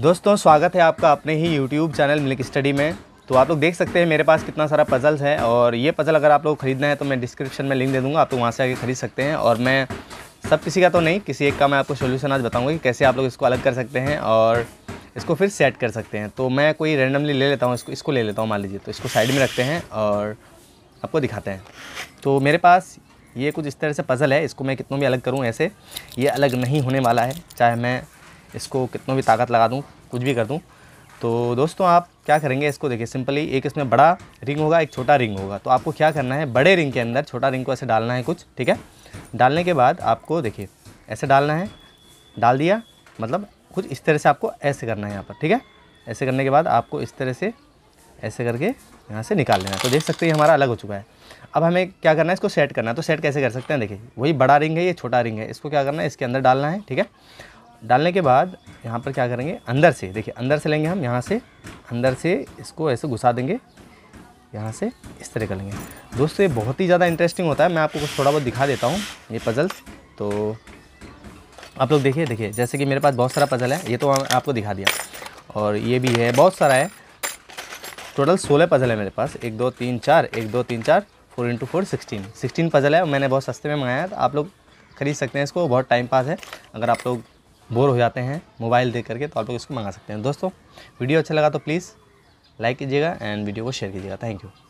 दोस्तों स्वागत है आपका अपने ही YouTube चैनल मिल्क स्टडी में तो आप लोग देख सकते हैं मेरे पास कितना सारा पज़ल्स है और ये पज़ल अगर आप लोग ख़रीदना है तो मैं डिस्क्रिप्शन में लिंक दे दूँगा आप लोग वहाँ से आके ख़रीद सकते हैं और मैं सब किसी का तो नहीं किसी एक का मैं आपको सोल्यूशन आज बताऊँगा कि कैसे आप लोग इसको अलग कर सकते हैं और इसको फिर सेट कर सकते हैं तो मैं कोई रेंडमली ले लेता हूँ इसको इसको ले लेता हूँ मान लीजिए तो इसको साइड में रखते हैं और आपको दिखाते हैं तो मेरे पास ये कुछ इस तरह से पज़ल है इसको मैं कितनों भी अलग करूँ ऐसे ये अलग नहीं होने वाला है चाहे मैं इसको कितनों भी ताकत लगा दूँ कुछ भी कर दूँ तो दोस्तों आप क्या करेंगे इसको देखिए सिंपली एक इसमें बड़ा रिंग होगा एक छोटा रिंग होगा तो आपको क्या करना है बड़े रिंग के अंदर छोटा रिंग को ऐसे डालना है कुछ ठीक है डालने के बाद आपको देखिए ऐसे डालना है डाल दिया मतलब कुछ इस तरह से आपको ऐसे करना है यहाँ पर ठीक है ऐसे करने के बाद आपको इस तरह से ऐसे करके यहाँ से निकाल लेना है तो देख सकते हैं हमारा अलग हो चुका है अब हमें क्या करना है इसको सेट करना है तो सेट कैसे कर सकते हैं देखिए वही बड़ा रिंग है ये छोटा रिंग है इसको क्या करना है इसके अंदर डालना है ठीक है डालने के बाद यहाँ पर क्या करेंगे अंदर से देखिए अंदर से लेंगे हम यहाँ से अंदर से इसको ऐसे घुसा देंगे यहाँ से इस तरह कर लेंगे दोस्तों ये बहुत ही ज़्यादा इंटरेस्टिंग होता है मैं आपको कुछ थोड़ा बहुत दिखा देता हूँ ये पज़ल्स तो आप लोग देखिए देखिए जैसे कि मेरे पास बहुत सारा पज़ल है ये तो आपको दिखा दिया और ये भी है बहुत सारा है टोटल सोलह पज़ल है मेरे पास एक दो तीन चार एक दो तीन चार four into four sixteen sixteen puzzle है मैंने बहुत सस्ते में मंगाया है तो आप लोग खरीद सकते हैं इसको बहुत टाइम पास है अगर आप लोग बोर हो जाते हैं मोबाइल देख करके तो आप लोग इसको मंगा सकते हैं दोस्तों वीडियो अच्छा लगा तो प्लीज़ लाइक कीजिएगा एंड वीडियो को शेयर कीजिएगा थैंक यू